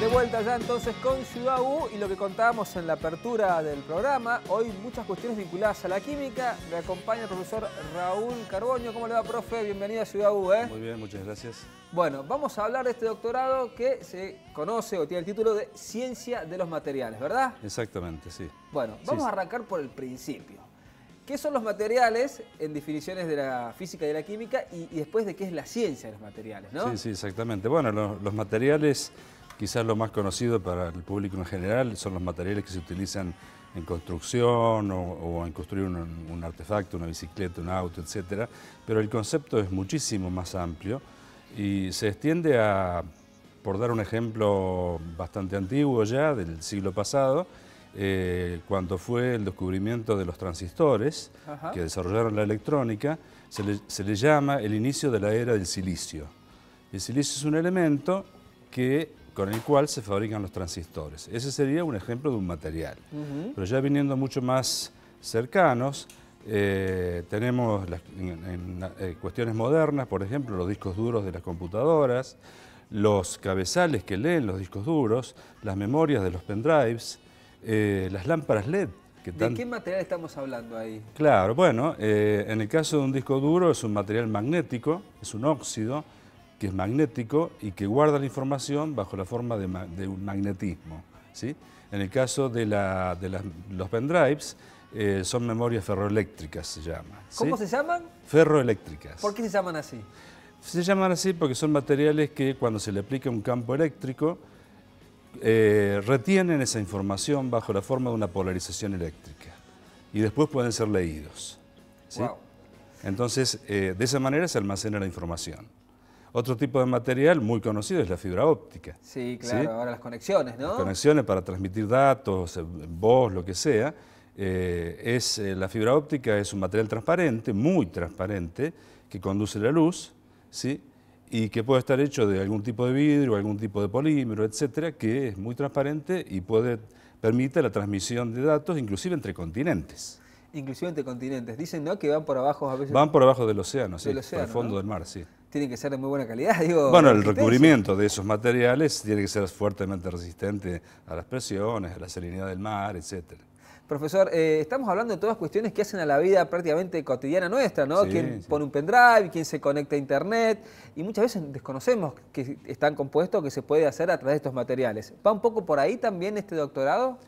De vuelta ya entonces con Ciudad U y lo que contábamos en la apertura del programa. Hoy muchas cuestiones vinculadas a la química. Me acompaña el profesor Raúl Carboño. ¿Cómo le va, profe? Bienvenido a Ciudad U. ¿eh? Muy bien, muchas gracias. Bueno, vamos a hablar de este doctorado que se conoce o tiene el título de Ciencia de los Materiales, ¿verdad? Exactamente, sí. Bueno, vamos a arrancar por el principio. ¿Qué son los materiales en definiciones de la física y de la química y, después de qué es la ciencia de los materiales, no? Sí, sí, exactamente. Bueno, los materiales Quizás lo más conocido para el público en general son los materiales que se utilizan en construcción o, en construir un, artefacto, una bicicleta, un auto, etc. Pero el concepto es muchísimo más amplio y se extiende a, por dar un ejemplo bastante antiguo ya, del siglo pasado, eh, cuando fue el descubrimiento de los transistores que desarrollaron la electrónica, se le, se le llama el inicio de la era del silicio. El silicio es un elemento que con el cual se fabrican los transistores. Ese sería un ejemplo de un material. Pero ya viniendo mucho más cercanos, eh, tenemos eh, cuestiones modernas, por ejemplo, los discos duros de las computadoras, los cabezales que leen los discos duros, las memorias de los pendrives, eh, las lámparas LED. ¿De qué material estamos hablando ahí? Claro, bueno, en el caso de un disco duro es un material magnético, es un óxido, que es magnético y que guarda la información bajo la forma de, un magnetismo. ¿sí? En el caso de, los pendrives, eh, son memorias ferroeléctricas, se llama. ¿Cómo se llaman? Ferroeléctricas. ¿Por qué se llaman así? Se llaman así porque son materiales que cuando se le aplica un campo eléctrico, eh, retienen esa información bajo la forma de una polarización eléctrica y después pueden ser leídos. Entonces, eh, de esa manera se almacena la información. Otro tipo de material muy conocido es la fibra óptica. Sí, claro, ahora las conexiones, ¿no? conexiones para transmitir datos, voz, lo que sea. Eh, es, eh, la fibra óptica es un material transparente, muy transparente, que conduce la luz, ¿sí? y que puede estar hecho de algún tipo de vidrio, algún tipo de polímero, etcétera, que es muy transparente y puede permite la transmisión de datos inclusive entre continentes. Inclusive entre continentes. Dicen ¿no? que van por abajo a veces. Van por abajo del océano, sí, al el fondo del mar, sí tiene que ser de muy buena calidad. Digo, bueno, el recubrimiento de esos materiales tiene que ser fuertemente resistente a las presiones, a la salinidad del mar, etcétera. Profesor, eh, estamos hablando de todas cuestiones que hacen a la vida prácticamente cotidiana nuestra, ¿no? Quien quién pone un pendrive, quién se conecta a internet, y muchas veces desconocemos que están compuestos, que se puede hacer a través de estos materiales. ¿Va un poco por ahí también este doctorado?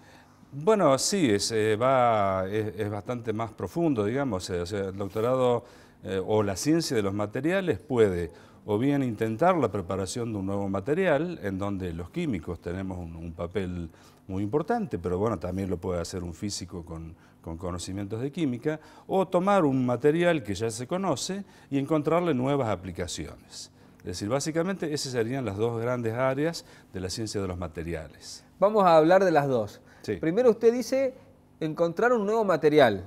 Bueno, sí, es, eh, va, bastante más profundo, digamos. el doctorado eh, o la ciencia de los materiales puede o bien intentar la preparación de un nuevo material, en donde los químicos tenemos un, papel muy importante, pero bueno, también lo puede hacer un físico con, conocimientos de química, o tomar un material que ya se conoce y encontrarle nuevas aplicaciones. Es decir, básicamente esas serían las dos grandes áreas de la ciencia de los materiales. Vamos a hablar de las dos. Primero usted dice encontrar un nuevo material.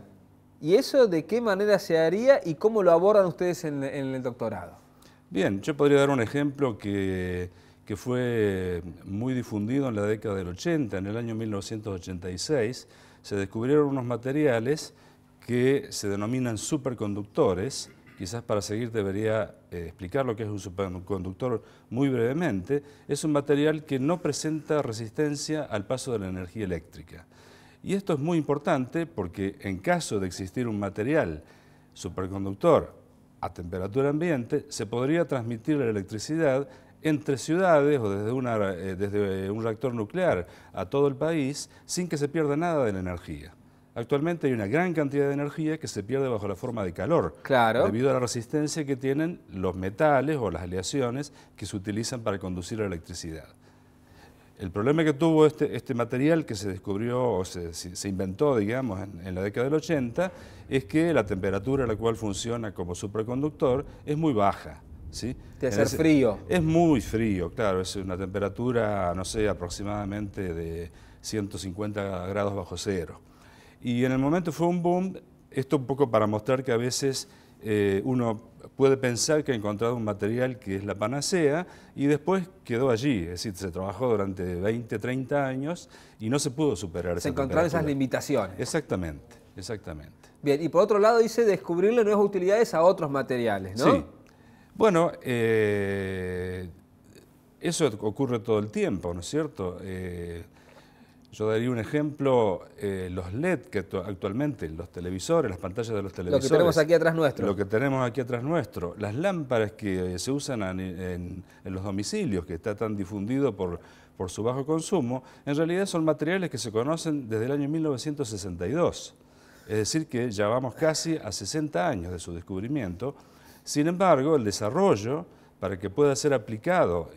¿Y eso de qué manera se haría y cómo lo abordan ustedes en, el doctorado? Bien, yo podría dar un ejemplo que, fue muy difundido en la década del 80, en el año 1986, se descubrieron unos materiales que se denominan superconductores, quizás para seguir debería eh, explicar lo que es un superconductor muy brevemente, es un material que no presenta resistencia al paso de la energía eléctrica. Y esto es muy importante porque en caso de existir un material superconductor a temperatura ambiente, se podría transmitir la electricidad entre ciudades o desde, una, eh, un reactor nuclear a todo el país sin que se pierda nada de la energía. Actualmente hay una gran cantidad de energía que se pierde bajo la forma de calor, debido a la resistencia que tienen los metales o las aleaciones que se utilizan para conducir la electricidad. El problema que tuvo este, este material que se descubrió o se, inventó, digamos, en, la década del 80, es que la temperatura a la cual funciona como superconductor es muy baja. ¿sí? de ser frío. Es muy frío, claro, es una temperatura, no sé, aproximadamente de 150 grados bajo cero. Y en el momento fue un boom, esto un poco para mostrar que a veces eh, uno puede pensar que ha encontrado un material que es la panacea y después quedó allí, es decir, se trabajó durante 20, 30 años y no se pudo superar. Se encontraron esas limitaciones. Exactamente, exactamente. Bien, y por otro lado dice descubrirle nuevas utilidades a otros materiales, ¿no? Sí. Bueno, eh, eso ocurre todo el tiempo, ¿no es cierto? Eh, yo daría un ejemplo, eh, los LED que actualmente, los televisores, las pantallas de los televisores. Lo que tenemos aquí atrás nuestro. Lo que tenemos aquí atrás nuestro. Las lámparas que eh, se usan en, los domicilios, que está tan difundido por, por su bajo consumo, en realidad son materiales que se conocen desde el año 1962. Es decir, que ya vamos casi a 60 años de su descubrimiento. Sin embargo, el desarrollo para que pueda ser aplicado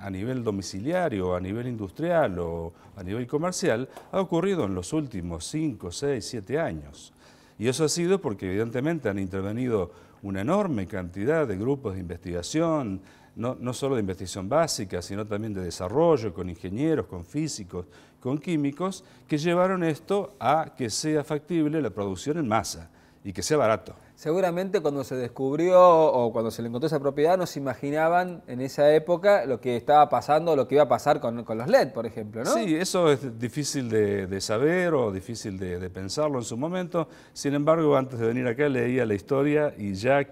a nivel domiciliario, a nivel industrial o a nivel comercial, ha ocurrido en los últimos 5, 6, 7 años. Y eso ha sido porque evidentemente han intervenido una enorme cantidad de grupos de investigación, no, no, solo de investigación básica, sino también de desarrollo, con ingenieros, con físicos, con químicos, que llevaron esto a que sea factible la producción en masa y que sea barato seguramente cuando se descubrió o cuando se le encontró esa propiedad no se imaginaban en esa época lo que estaba pasando, lo que iba a pasar con, los LED, por ejemplo, ¿no? Sí, eso es difícil de, saber o difícil de, pensarlo en su momento. Sin embargo, antes de venir acá leía la historia y ya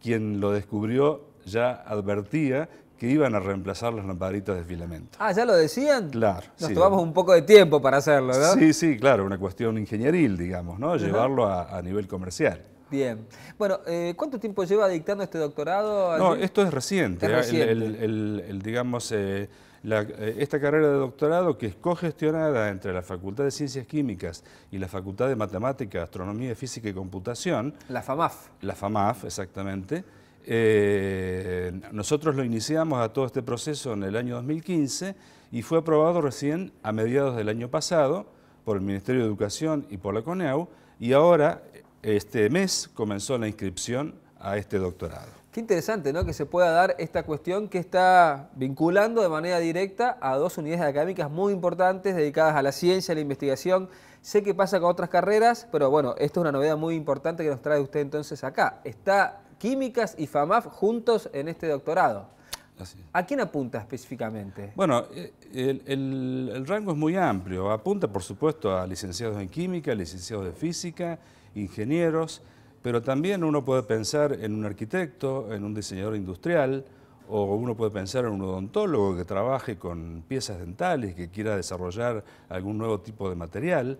quien lo descubrió ya advertía que iban a reemplazar las lamparitas de filamento. Ah, ¿ya lo decían? Claro. Nos tomamos un poco de tiempo para hacerlo, ¿no? Sí, sí, claro, una cuestión ingenieril, digamos, ¿no? Llevarlo a, a nivel comercial. Bien. Bueno, eh, ¿cuánto tiempo lleva dictando este doctorado? No, esto es reciente. digamos, esta carrera de doctorado que es cogestionada entre la Facultad de Ciencias Químicas y la Facultad de Matemáticas, Astronomía, Física y Computación. La FAMAF. La FAMAF, exactamente. Eh, nosotros lo iniciamos a todo este proceso en el año 2015 y fue aprobado recién a mediados del año pasado por el Ministerio de Educación y por la CONEAU y ahora este mes comenzó la inscripción a este doctorado. Qué interesante, ¿no? Que se pueda dar esta cuestión que está vinculando de manera directa a dos unidades académicas muy importantes dedicadas a la ciencia, a la investigación. Sé que pasa con otras carreras, pero bueno, esto es una novedad muy importante que nos trae usted entonces acá. Está Químicas y FAMAF juntos en este doctorado. ¿A quién apunta específicamente? Bueno, eh, el, el rango es muy amplio. Apunta, por supuesto, a licenciados en química, licenciados de física ingenieros, pero también uno puede pensar en un arquitecto, en un diseñador industrial, o uno puede pensar en un odontólogo que trabaje con piezas dentales, que quiera desarrollar algún nuevo tipo de material.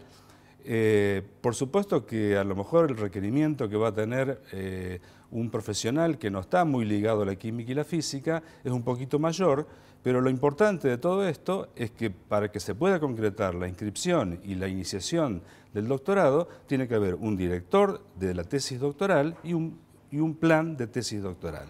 Eh, por supuesto que a lo mejor el requerimiento que va a tener eh, un profesional que no está muy ligado a la química y la física es un poquito mayor, pero lo importante de todo esto es que para que se pueda concretar la inscripción y la iniciación del doctorado, tiene que haber un director de la tesis doctoral y un plan de tesis doctoral.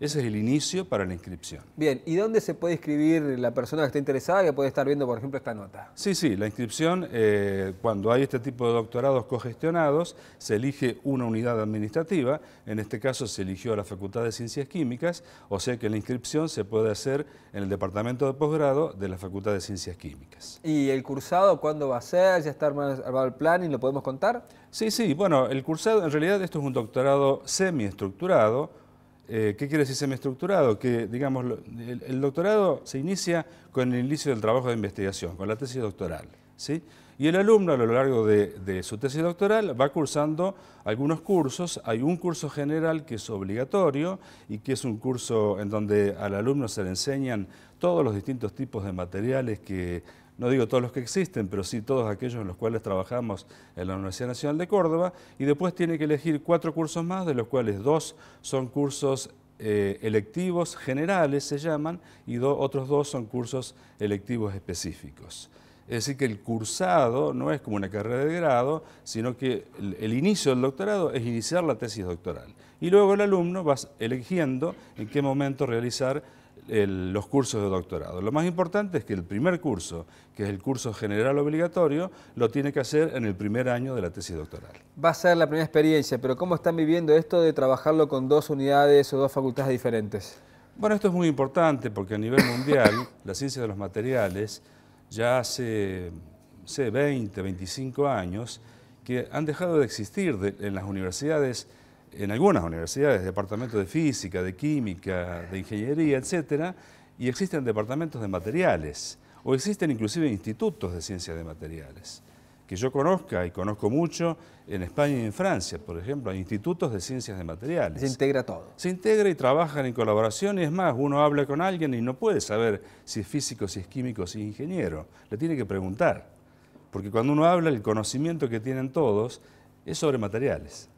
Ese es el inicio para la inscripción. Bien, ¿y dónde se puede inscribir la persona que está interesada, que puede estar viendo, por ejemplo, esta nota? Sí, sí, la inscripción, eh, cuando hay este tipo de doctorados cogestionados, se elige una unidad administrativa, en este caso se eligió la Facultad de Ciencias Químicas, o sea que la inscripción se puede hacer en el Departamento de Posgrado de la Facultad de Ciencias Químicas. ¿Y el cursado cuándo va a ser? ¿Ya está armado el plan y lo podemos contar? Sí, sí, bueno, el cursado, en realidad esto es un doctorado semiestructurado, eh, ¿Qué quiere decir semiestructurado? Que, digamos, el, doctorado se inicia con el inicio del trabajo de investigación, con la tesis doctoral. ¿sí? Y el alumno a lo largo de, su tesis doctoral va cursando algunos cursos. Hay un curso general que es obligatorio y que es un curso en donde al alumno se le enseñan todos los distintos tipos de materiales que no digo todos los que existen, pero sí todos aquellos en los cuales trabajamos en la Universidad Nacional de Córdoba, y después tiene que elegir cuatro cursos más, de los cuales dos son cursos eh, electivos generales, se llaman, y otros dos son cursos electivos específicos. Es decir, que el cursado no es como una carrera de grado, sino que el, el inicio del doctorado es iniciar la tesis doctoral. Y luego el alumno va eligiendo en qué momento realizar los cursos de doctorado. Lo más importante es que el primer curso, que es el curso general obligatorio, lo tiene que hacer en el primer año de la tesis doctoral. Va a ser la primera experiencia, pero ¿cómo están viviendo esto de trabajarlo con dos unidades o dos facultades diferentes? Bueno, esto es muy importante porque a nivel mundial, la ciencia de los materiales, ya hace, 20, 25 años, que han dejado de existir en las universidades en algunas universidades, departamentos de física, de química, de ingeniería, etcétera, y existen departamentos de materiales, o existen inclusive institutos de ciencias de materiales, que yo conozca y conozco mucho en España y en Francia, por ejemplo, hay institutos de ciencias de materiales. Se integra todo. Se integra y trabajan en colaboración, y es más, uno habla con alguien y no puede saber si es físico, si es químico, si es ingeniero, le tiene que preguntar, porque cuando uno habla, el conocimiento que tienen todos es sobre materiales.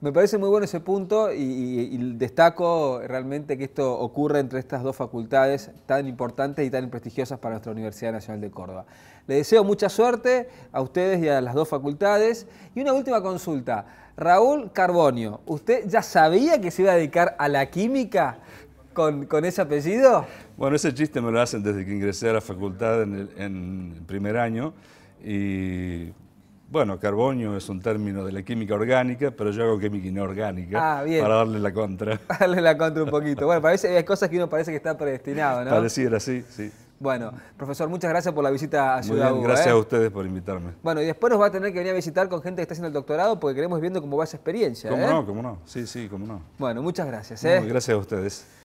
Me parece muy bueno ese punto y, destaco realmente que esto ocurre entre estas dos facultades tan importantes y tan prestigiosas para nuestra Universidad Nacional de Córdoba. Le deseo mucha suerte a ustedes y a las dos facultades. Y una última consulta. Raúl Carbonio, ¿usted ya sabía que se iba a dedicar a la química con, ese apellido? Bueno, ese chiste me lo hacen desde que ingresé a la facultad en el en primer año y bueno, carbonio es un término de la química orgánica, pero yo hago química inorgánica ah, para darle la contra. darle la contra un poquito. Bueno, parece, hay cosas que uno parece que está predestinado, ¿no? decir así, sí. Bueno, profesor, muchas gracias por la visita a Ciudad Gracias ¿eh? a ustedes por invitarme. Bueno, y después nos va a tener que venir a visitar con gente que está haciendo el doctorado porque queremos viendo cómo va esa experiencia. ¿Cómo ¿eh? no? ¿Cómo no? Sí, sí, cómo no. Bueno, muchas gracias. ¿eh? gracias a ustedes.